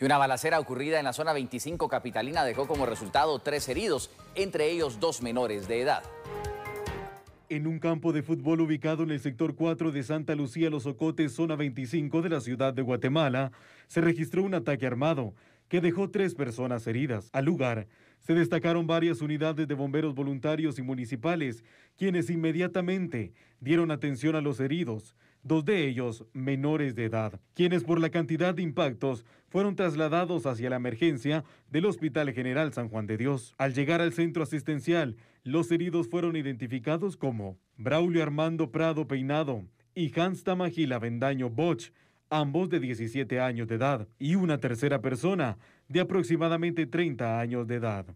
Y una balacera ocurrida en la zona 25 capitalina dejó como resultado tres heridos, entre ellos dos menores de edad. En un campo de fútbol ubicado en el sector 4 de Santa Lucía Los Ocotes, zona 25 de la ciudad de Guatemala, se registró un ataque armado que dejó tres personas heridas. Al lugar se destacaron varias unidades de bomberos voluntarios y municipales, quienes inmediatamente dieron atención a los heridos dos de ellos menores de edad, quienes por la cantidad de impactos fueron trasladados hacia la emergencia del Hospital General San Juan de Dios. Al llegar al centro asistencial, los heridos fueron identificados como Braulio Armando Prado Peinado y Hans Tamagila Vendaño Boch, ambos de 17 años de edad, y una tercera persona de aproximadamente 30 años de edad.